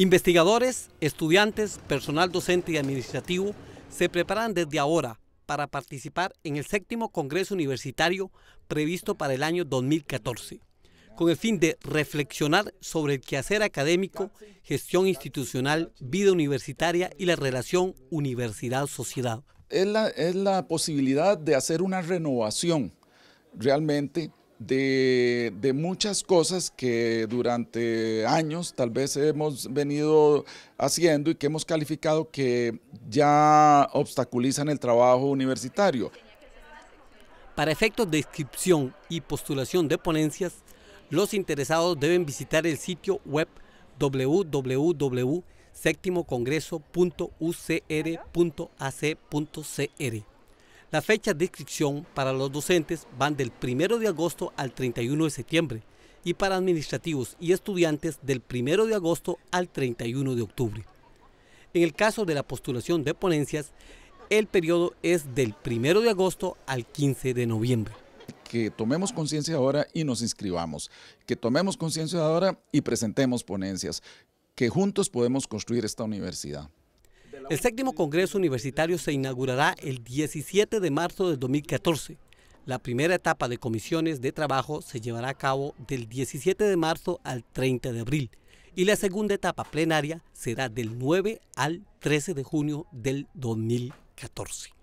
Investigadores, estudiantes, personal docente y administrativo se preparan desde ahora para participar en el séptimo Congreso Universitario previsto para el año 2014, con el fin de reflexionar sobre el quehacer académico, gestión institucional, vida universitaria y la relación universidad-sociedad. Es la, posibilidad de hacer una renovación realmente de, muchas cosas que durante años tal vez hemos venido haciendo y que hemos calificado que ya obstaculizan el trabajo universitario. Para efectos de inscripción y postulación de ponencias, los interesados deben visitar el sitio web www.septimocongreso.ucr.ac.cr la fecha de inscripción para los docentes van del 1 de agosto al 31 de septiembre y para administrativos y estudiantes del 1 de agosto al 31 de octubre. En el caso de la postulación de ponencias, el periodo es del 1 de agosto al 15 de noviembre que tomemos conciencia ahora y nos inscribamos, que tomemos conciencia ahora y presentemos ponencias, que juntos podemos construir esta universidad. El séptimo Congreso Universitario se inaugurará el 17 de marzo del 2014. La primera etapa de comisiones de trabajo se llevará a cabo del 17 de marzo al 30 de abril y la segunda etapa plenaria será del 9 al 13 de junio del 2014.